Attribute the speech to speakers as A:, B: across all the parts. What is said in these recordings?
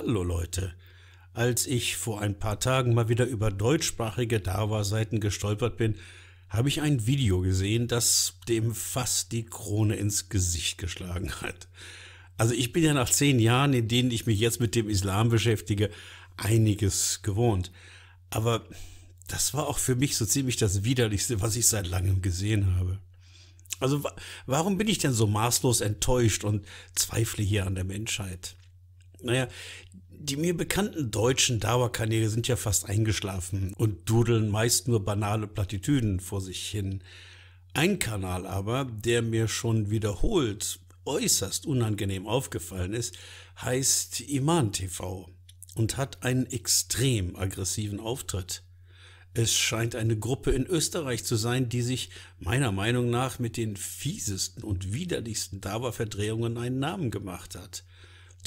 A: Hallo Leute. Als ich vor ein paar Tagen mal wieder über deutschsprachige dava seiten gestolpert bin, habe ich ein Video gesehen, das dem fast die Krone ins Gesicht geschlagen hat. Also ich bin ja nach zehn Jahren, in denen ich mich jetzt mit dem Islam beschäftige, einiges gewohnt. Aber das war auch für mich so ziemlich das Widerlichste, was ich seit langem gesehen habe. Also warum bin ich denn so maßlos enttäuscht und zweifle hier an der Menschheit? Naja, die mir bekannten deutschen Dauerkanäle sind ja fast eingeschlafen und dudeln meist nur banale Plattitüden vor sich hin. Ein Kanal aber, der mir schon wiederholt äußerst unangenehm aufgefallen ist, heißt Iman TV und hat einen extrem aggressiven Auftritt. Es scheint eine Gruppe in Österreich zu sein, die sich meiner Meinung nach mit den fiesesten und widerlichsten Dawa-Verdrehungen einen Namen gemacht hat.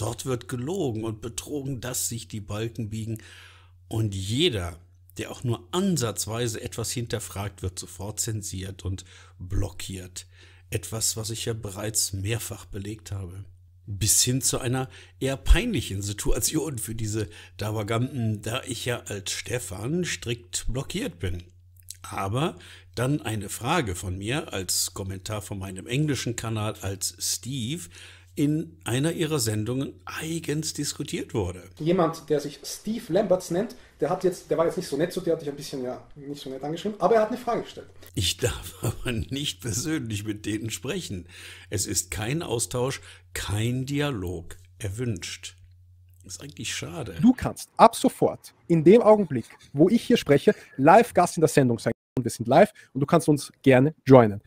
A: Dort wird gelogen und betrogen, dass sich die Balken biegen. Und jeder, der auch nur ansatzweise etwas hinterfragt, wird sofort zensiert und blockiert. Etwas, was ich ja bereits mehrfach belegt habe. Bis hin zu einer eher peinlichen Situation für diese Dabaganten, da ich ja als Stefan strikt blockiert bin. Aber dann eine Frage von mir als Kommentar von meinem englischen Kanal als Steve in einer ihrer Sendungen eigens diskutiert wurde. Jemand, der sich Steve Lamberts nennt, der hat jetzt, der war jetzt nicht so nett zu dir, hat dich ein bisschen ja nicht so nett angeschrieben, aber er hat eine Frage gestellt. Ich darf aber nicht persönlich mit denen sprechen. Es ist kein Austausch, kein Dialog erwünscht. ist eigentlich schade. Du kannst ab sofort, in dem Augenblick, wo ich hier spreche, live Gast in der Sendung sein. Und wir sind live und du kannst uns gerne joinen.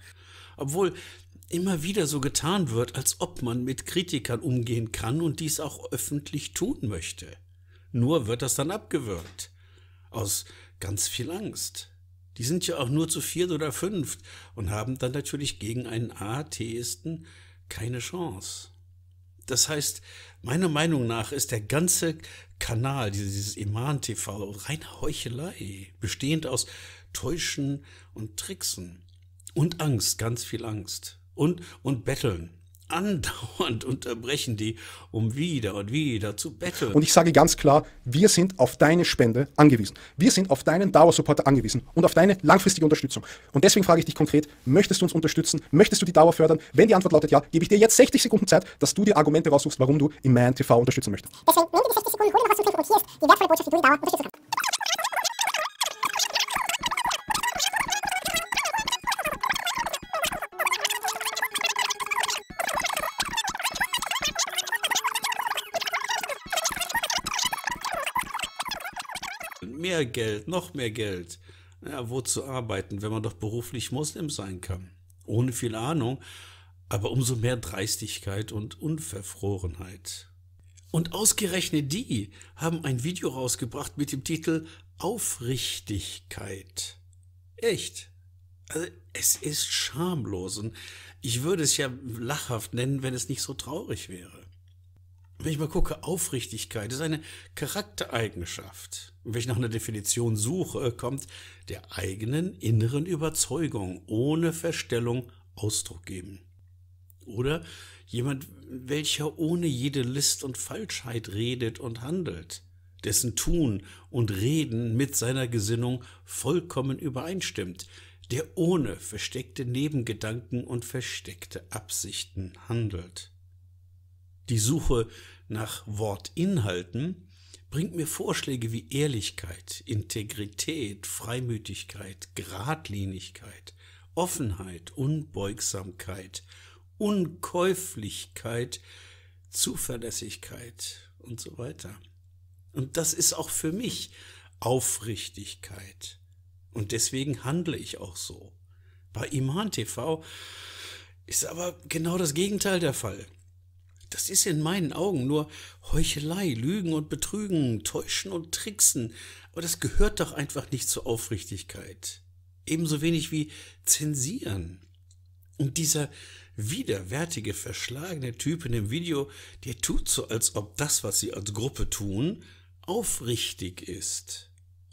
A: Obwohl, immer wieder so getan wird, als ob man mit Kritikern umgehen kann und dies auch öffentlich tun möchte. Nur wird das dann abgewürgt. Aus ganz viel Angst. Die sind ja auch nur zu viert oder fünft und haben dann natürlich gegen einen Atheisten keine Chance. Das heißt, meiner Meinung nach ist der ganze Kanal, dieses Iman TV, reine Heuchelei, bestehend aus Täuschen und Tricksen und Angst, ganz viel Angst und, und betteln. Andauernd unterbrechen die, um wieder und wieder zu betteln. Und ich sage ganz klar, wir sind auf deine Spende angewiesen. Wir sind auf deinen Dauersupporter angewiesen und auf deine langfristige Unterstützung. Und deswegen frage ich dich konkret, möchtest du uns unterstützen? Möchtest du die Dauer fördern? Wenn die Antwort lautet ja, gebe ich dir jetzt 60 Sekunden Zeit, dass du dir Argumente raussuchst, warum du im Man TV unterstützen möchtest. Deswegen nimm die 60 Sekunden, hol dir was zum und hier ist die wertvolle Botschaft, die du die Dauer unterstützen kannst. Mehr Geld, noch mehr Geld. Ja, wozu arbeiten, wenn man doch beruflich Muslim sein kann? Ohne viel Ahnung, aber umso mehr Dreistigkeit und Unverfrorenheit. Und ausgerechnet die haben ein Video rausgebracht mit dem Titel Aufrichtigkeit. Echt? Also es ist schamlos und ich würde es ja lachhaft nennen, wenn es nicht so traurig wäre wenn ich mal gucke, Aufrichtigkeit ist eine Charaktereigenschaft. Und wenn ich nach einer Definition suche, kommt der eigenen inneren Überzeugung ohne Verstellung Ausdruck geben. Oder jemand, welcher ohne jede List und Falschheit redet und handelt, dessen Tun und Reden mit seiner Gesinnung vollkommen übereinstimmt, der ohne versteckte Nebengedanken und versteckte Absichten handelt. Die Suche nach Wortinhalten bringt mir Vorschläge wie Ehrlichkeit, Integrität, Freimütigkeit, Gradlinigkeit, Offenheit, Unbeugsamkeit, Unkäuflichkeit, Zuverlässigkeit und so weiter. Und das ist auch für mich Aufrichtigkeit. Und deswegen handle ich auch so. Bei Iman TV ist aber genau das Gegenteil der Fall. Das ist in meinen Augen nur Heuchelei, Lügen und Betrügen, Täuschen und Tricksen, aber das gehört doch einfach nicht zur Aufrichtigkeit. Ebenso wenig wie Zensieren. Und dieser widerwärtige, verschlagene Typ in dem Video, der tut so, als ob das, was sie als Gruppe tun, aufrichtig ist.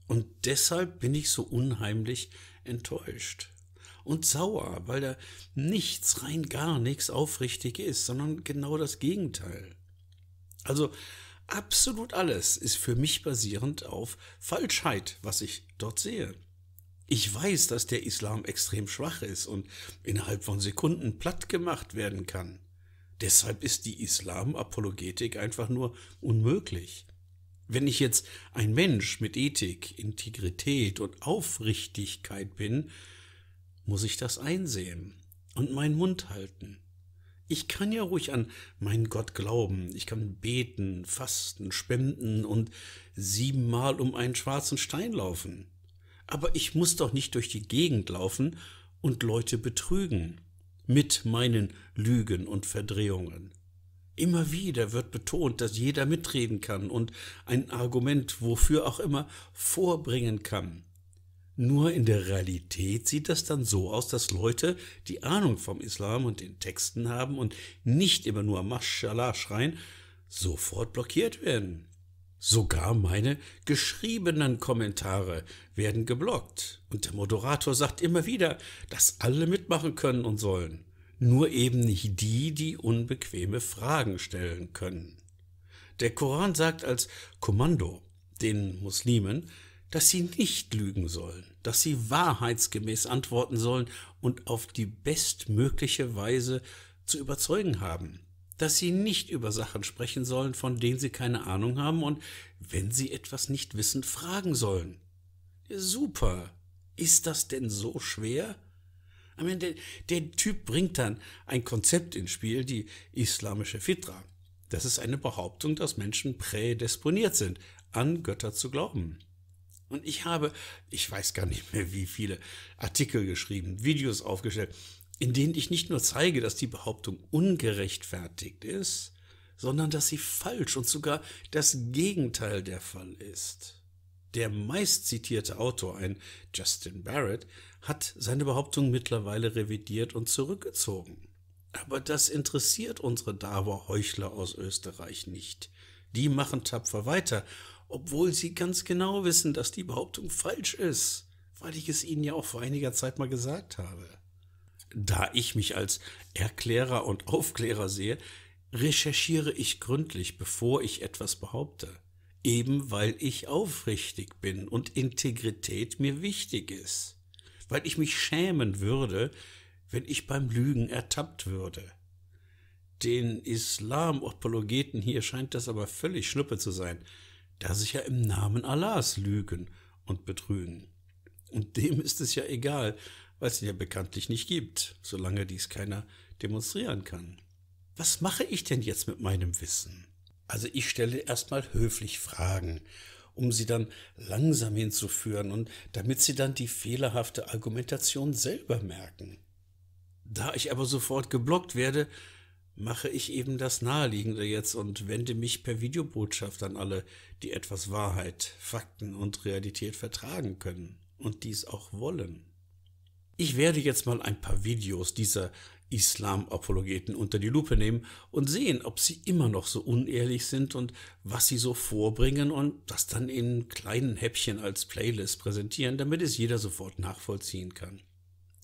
A: Und deshalb bin ich so unheimlich enttäuscht und sauer, weil da nichts, rein gar nichts aufrichtig ist, sondern genau das Gegenteil. Also absolut alles ist für mich basierend auf Falschheit, was ich dort sehe. Ich weiß, dass der Islam extrem schwach ist und innerhalb von Sekunden platt gemacht werden kann. Deshalb ist die Islam-Apologetik einfach nur unmöglich. Wenn ich jetzt ein Mensch mit Ethik, Integrität und Aufrichtigkeit bin, muss ich das einsehen und meinen Mund halten. Ich kann ja ruhig an meinen Gott glauben. Ich kann beten, fasten, spenden und siebenmal um einen schwarzen Stein laufen. Aber ich muss doch nicht durch die Gegend laufen und Leute betrügen mit meinen Lügen und Verdrehungen. Immer wieder wird betont, dass jeder mitreden kann und ein Argument, wofür auch immer, vorbringen kann. Nur in der Realität sieht das dann so aus, dass Leute, die Ahnung vom Islam und den Texten haben und nicht immer nur Maschallah schreien, sofort blockiert werden. Sogar meine geschriebenen Kommentare werden geblockt. Und der Moderator sagt immer wieder, dass alle mitmachen können und sollen. Nur eben nicht die, die unbequeme Fragen stellen können. Der Koran sagt als Kommando den Muslimen, dass sie nicht lügen sollen, dass sie wahrheitsgemäß antworten sollen und auf die bestmögliche Weise zu überzeugen haben, dass sie nicht über Sachen sprechen sollen, von denen sie keine Ahnung haben und wenn sie etwas nicht wissen, fragen sollen. Super. Ist das denn so schwer? Ich meine, der, der Typ bringt dann ein Konzept ins Spiel, die islamische Fitra. Das ist eine Behauptung, dass Menschen prädesponiert sind, an Götter zu glauben. Und ich habe, ich weiß gar nicht mehr, wie viele Artikel geschrieben, Videos aufgestellt, in denen ich nicht nur zeige, dass die Behauptung ungerechtfertigt ist, sondern dass sie falsch und sogar das Gegenteil der Fall ist. Der meistzitierte Autor, ein Justin Barrett, hat seine Behauptung mittlerweile revidiert und zurückgezogen. Aber das interessiert unsere davor heuchler aus Österreich nicht. Die machen tapfer weiter obwohl sie ganz genau wissen, dass die Behauptung falsch ist, weil ich es ihnen ja auch vor einiger Zeit mal gesagt habe. Da ich mich als Erklärer und Aufklärer sehe, recherchiere ich gründlich, bevor ich etwas behaupte, eben weil ich aufrichtig bin und Integrität mir wichtig ist, weil ich mich schämen würde, wenn ich beim Lügen ertappt würde. Den Islam-Apologeten hier scheint das aber völlig Schnuppe zu sein da sich ja im Namen Allahs lügen und betrügen. Und dem ist es ja egal, weil es ihn ja bekanntlich nicht gibt, solange dies keiner demonstrieren kann. Was mache ich denn jetzt mit meinem Wissen? Also ich stelle erstmal höflich Fragen, um sie dann langsam hinzuführen und damit sie dann die fehlerhafte Argumentation selber merken. Da ich aber sofort geblockt werde, mache ich eben das Naheliegende jetzt und wende mich per Videobotschaft an alle, die etwas Wahrheit, Fakten und Realität vertragen können und dies auch wollen. Ich werde jetzt mal ein paar Videos dieser Islam-Apologeten unter die Lupe nehmen und sehen, ob sie immer noch so unehrlich sind und was sie so vorbringen und das dann in kleinen Häppchen als Playlist präsentieren, damit es jeder sofort nachvollziehen kann.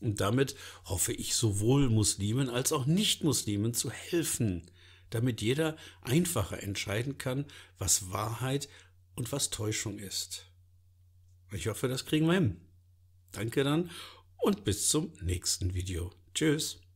A: Und damit hoffe ich sowohl Muslimen als auch Nicht-Muslimen zu helfen, damit jeder einfacher entscheiden kann, was Wahrheit und was Täuschung ist. Ich hoffe, das kriegen wir hin. Danke dann und bis zum nächsten Video. Tschüss.